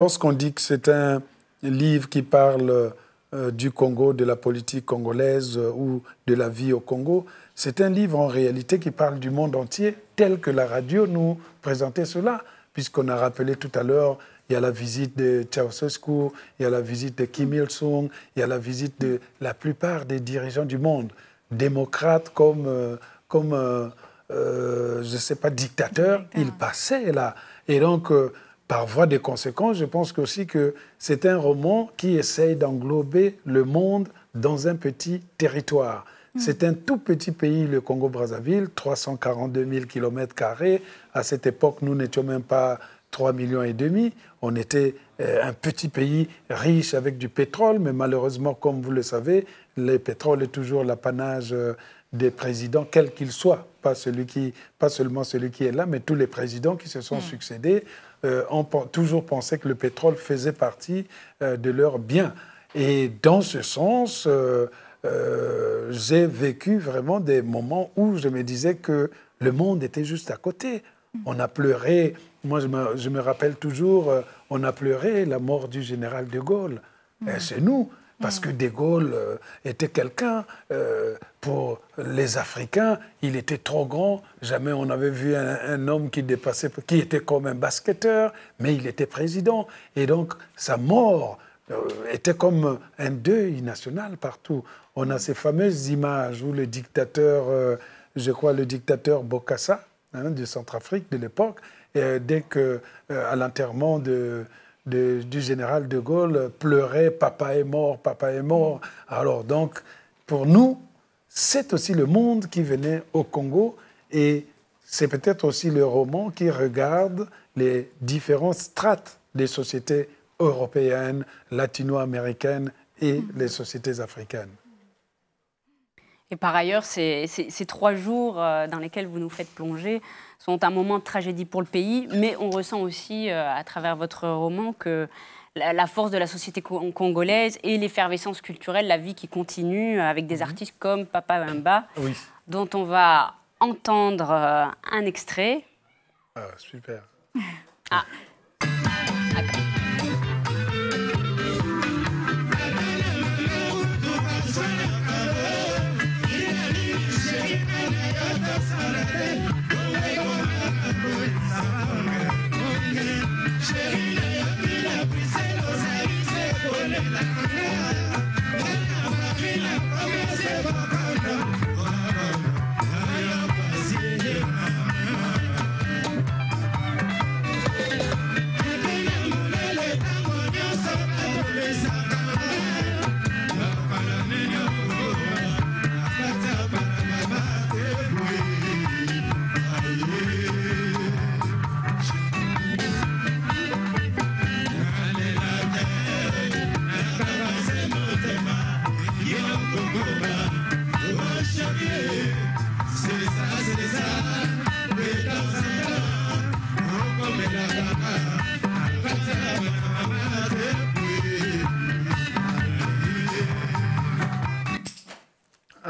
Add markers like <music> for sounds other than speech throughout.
Lorsqu'on dit que c'est un livre qui parle euh, du Congo, de la politique congolaise euh, ou de la vie au Congo, c'est un livre en réalité qui parle du monde entier, tel que la radio nous présentait cela, puisqu'on a rappelé tout à l'heure, il y a la visite de Ceausescu, il y a la visite de Kim Il-sung, il y a la visite de la plupart des dirigeants du monde, démocrates comme, euh, comme je ne sais pas, dictateurs, ils passaient là. Et donc, par voie des conséquences, je pense aussi que c'est un roman qui essaye d'englober le monde dans un petit territoire. Mm. C'est un tout petit pays, le Congo-Brazzaville, 342 000 km. À cette époque, nous n'étions même pas 3 millions et demi. On était euh, un petit pays riche avec du pétrole, mais malheureusement, comme vous le savez, le pétrole est toujours l'apanage euh, des présidents, quels qu'ils soient, pas, celui qui, pas seulement celui qui est là, mais tous les présidents qui se sont mm. succédés ont euh, toujours pensé que le pétrole faisait partie euh, de leurs biens. Et dans ce sens, euh, j'ai vécu vraiment des moments où je me disais que le monde était juste à côté. On a pleuré, moi je me, rappelle toujours, on a pleuré la mort du général de Gaulle. Mm. C'est nous. Parce mm. que De Gaulle euh, était quelqu'un, euh, pour les Africains, il était trop grand. Jamais on n'avait vu un, homme qui dépassait, qui était comme un basketteur, mais il était président. Et donc, sa mort euh, était comme un deuil national partout. On a ces fameuses images où le dictateur, je crois, le dictateur Bokassa, hein, du Centrafrique de l'époque, dès que, à l'enterrement de du général de Gaulle pleurait Papa est mort, papa est mort. Alors donc, pour nous, c'est aussi le monde qui venait au Congo et c'est peut-être aussi le roman qui regarde les différentes strates des sociétés européennes, latino-américaines et les sociétés africaines. Et par ailleurs, ces, ces, trois jours euh, dans lesquels vous nous faites plonger sont un moment de tragédie pour le pays, mais on ressent aussi, euh, à travers votre roman, que la force de la société congolaise et l'effervescence culturelle, la vie qui continue avec des mhm. artistes comme Papa Wemba, dont on va entendre euh, un extrait. Ah, super. Ah.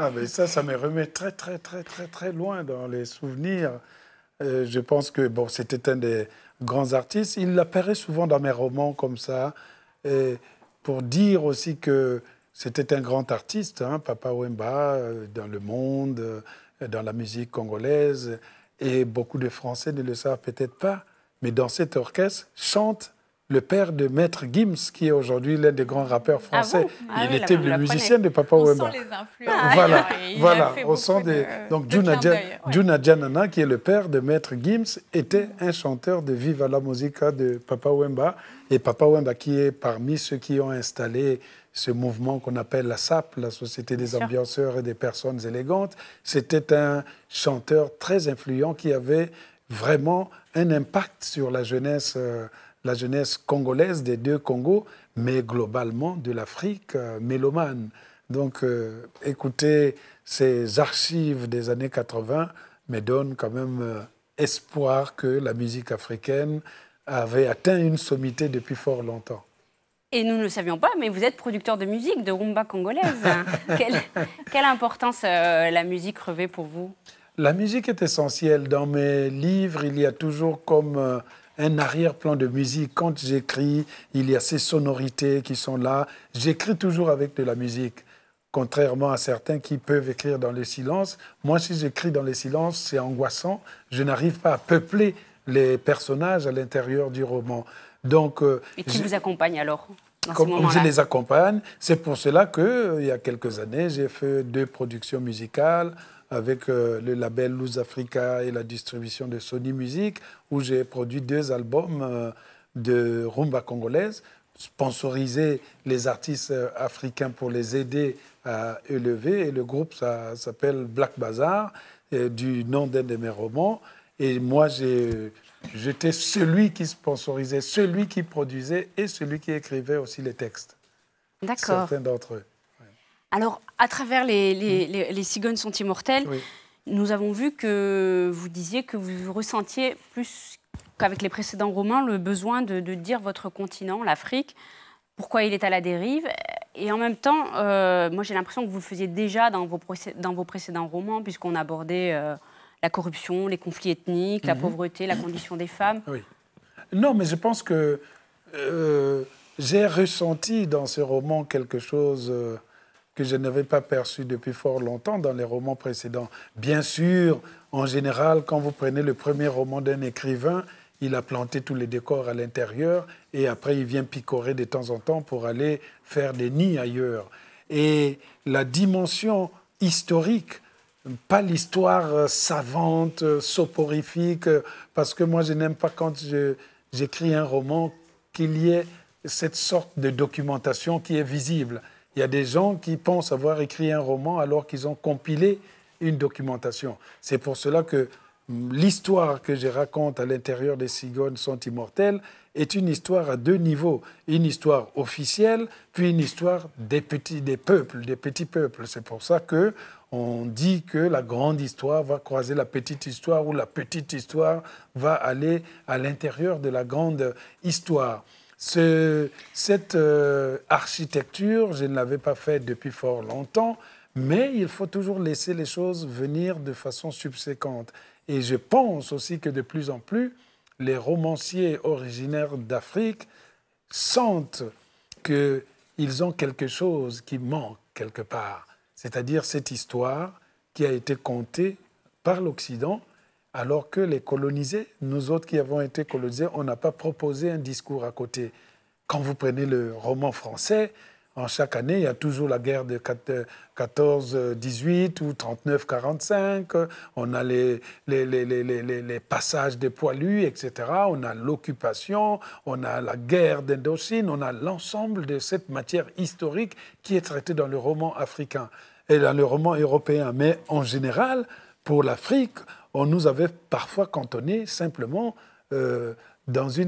Ah, mais ça, ça me remet très, très, très, très, très loin dans les souvenirs. Euh, je pense que bon, c'était un des grands artistes. Il apparaît souvent dans mes romans comme ça, et pour dire aussi que c'était un grand artiste, hein, Papa Wemba, euh, dans le monde, euh, dans la musique congolaise. Et beaucoup de Français ne le savent peut-être pas, mais dans cet orchestre chante le père de Maître Gims, qui est aujourd'hui l'un des grands rappeurs ah français. Ah il était le musicien de Papa on Sent les influences. Ah, voilà, voilà. Au euh, donc, Juna qui est le père de Maître Gims, était mm. un chanteur de Viva la Musica de Papa Wemba. Et Papa Wemba, qui est parmi ceux qui ont installé ce mouvement qu'on appelle la SAP, la Société des Ambianceurs et des Personnes Élégantes, c'était un chanteur très influent qui avait vraiment un impact sur la jeunesse. Euh, la jeunesse congolaise des deux Congos, mais globalement de l'Afrique euh, mélomane. Donc euh, écouter ces archives des années 80 me donne quand même euh, espoir que la musique africaine avait atteint une sommité depuis fort longtemps. Et nous ne savions pas, mais vous êtes producteur de musique, de rumba congolaise. <laughs> quelle, importance la musique revêt pour vous La musique est essentielle. Dans mes livres, il y a toujours comme un arrière-plan de musique. Quand j'écris, il y a ces sonorités qui sont là. J'écris toujours avec de la musique, contrairement à certains qui peuvent écrire dans le silence. Moi, si j'écris dans le silence, c'est angoissant. Je n'arrive pas à peupler les personnages à l'intérieur du roman. Donc, euh, Et qui vous accompagne alors comme je les accompagne. C'est pour cela que, il y a quelques années, j'ai fait deux productions musicales avec euh, le label Luz Africa et la distribution de Sony Music, où j'ai produit deux albums euh, de rumba congolaise, sponsorisé les artistes euh, africains pour les aider à élever. Et le groupe ça, s'appelle Black Bazaar, du nom d'un de mes romans. Et moi, j'étais celui qui sponsorisait, celui qui produisait et celui qui écrivait aussi les textes. D'accord. Certains d'entre eux. Alors, à travers les, les, mm. cigognes sont immortelles, nous avons vu que vous disiez que vous ressentiez plus qu'avec les précédents romans le besoin de, dire votre continent, l'Afrique, pourquoi il est à la dérive. Et en même temps, euh, moi j'ai l'impression que vous le faisiez déjà dans vos, dans vos précédents romans, puisqu'on abordait euh, la corruption, les conflits ethniques, la mm-hmm. pauvreté, la condition des femmes. Oui. Non, mais je pense que euh, j'ai ressenti dans ce roman quelque chose que je n'avais pas perçu depuis fort longtemps dans les romans précédents. Bien sûr, en général, quand vous prenez le premier roman d'un écrivain, il a planté tous les décors à l'intérieur et après il vient picorer de temps en temps pour aller faire des nids ailleurs. Et la dimension historique, pas l'histoire euh, savante, euh, soporifique, euh, parce que moi je n'aime pas quand j'écris un roman qu'il y ait cette sorte de documentation qui est visible. Il y a des gens qui pensent avoir écrit un roman alors qu'ils ont compilé une documentation. C'est pour cela que l'histoire que je raconte à l'intérieur des cigognes sont immortelles est une histoire à deux niveaux. Une histoire officielle, puis une histoire des petits, des peuples, des petits peuples. C'est pour ça que on dit que la grande histoire va croiser la petite histoire ou la petite histoire va aller à l'intérieur de la grande histoire cette euh, architecture, je ne l'avais pas faite depuis fort longtemps, mais il faut toujours laisser les choses venir de façon subséquente. Et je pense aussi que de plus en plus, les romanciers originaires d'Afrique sentent qu'ils ont quelque chose qui manque quelque part, c'est-à-dire cette histoire qui a été contée par l'Occident alors que les colonisés, nous autres qui avons été colonisés, on n'a pas proposé un discours à côté. Quand vous prenez le roman français, en chaque année, il y a toujours la guerre de 14-18 euh, euh, ou 39-45. On a les, passages des poilus, etc. On a l'occupation, on a la guerre d'Indochine, on a l'ensemble de cette matière historique qui est traitée dans le roman africain et dans le roman européen. Mais en général, pour l'Afrique, on nous avait parfois cantonné simplement euh, dans une